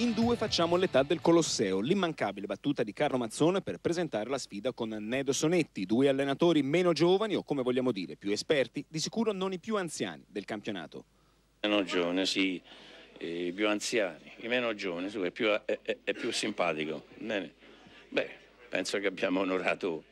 In due facciamo l'età del Colosseo, l'immancabile battuta di Carlo Mazzone per presentare la sfida con Nedo Sonetti, due allenatori meno giovani o come vogliamo dire più esperti, di sicuro non i più anziani del campionato. Meno giovani, sì, i più anziani, i meno giovani, sì, è, più, è, è, è più simpatico. Bene. Beh, penso che abbiamo onorato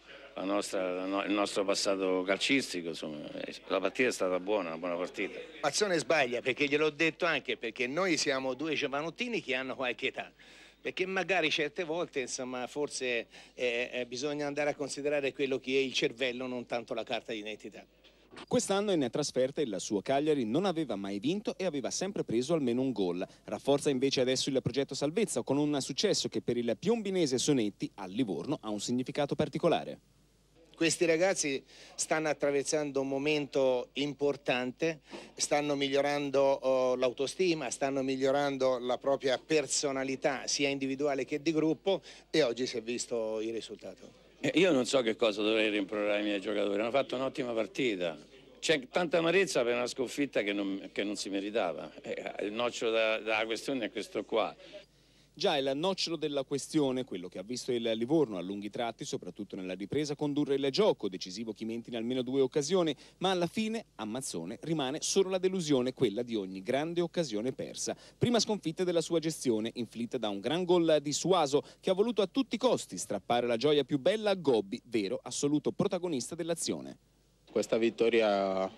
nostra, il nostro passato calcistico. Insomma. Eh, la partita è stata buona, una buona partita. Mazzone sbaglia perché gliel'ho detto anche perché noi siamo due giovanottini che hanno qualche età perché magari certe volte insomma, forse eh, eh bisogna andare a considerare quello che è il cervello, non tanto la carta d'identità. Quest'anno in trasferta il suo Cagliari non aveva mai vinto e aveva sempre preso almeno un gol. Rafforza invece adesso il progetto salvezza con un successo che per il piombinese Sonetti a Livorno ha un significato particolare. Questi ragazzi stanno attraversando un momento importante, stanno migliorando oh, l'autostima, stanno migliorando la propria personalità sia individuale che di gruppo e oggi si è visto il risultato. Eh, io non so che cosa dovrei rimproverare ai miei giocatori, hanno fatto un'ottima partita. C'è tanta amarezza per una sconfitta che non, che non si meritava. Eh, il nocciolo della, della questione è questo qua. Già è il nocciolo della questione, quello che ha visto il Livorno a lunghi tratti, soprattutto nella ripresa, condurre il gioco, decisivo Chimenti in almeno due occasioni, ma alla fine a Mazzone rimane solo la delusione, quella di ogni grande occasione persa. Prima sconfitta della sua gestione, inflitta da un gran gol di Suaso, che ha voluto a tutti i costi strappare la gioia più bella a Gobbi, vero assoluto protagonista dell'azione. Questa vittoria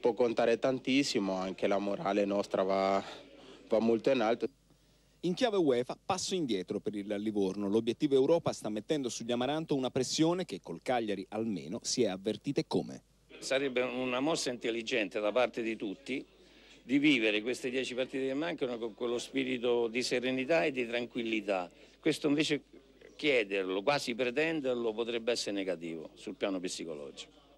può contare tantissimo, anche la morale nostra va, va molto in alto. In chiave UEFA, passo indietro per il Livorno. L'obiettivo Europa sta mettendo sugli Amaranto una pressione che col Cagliari almeno si è avvertita come. Sarebbe una mossa intelligente da parte di tutti di vivere queste dieci partite che mancano con quello spirito di serenità e di tranquillità. Questo invece chiederlo, quasi pretenderlo, potrebbe essere negativo sul piano psicologico.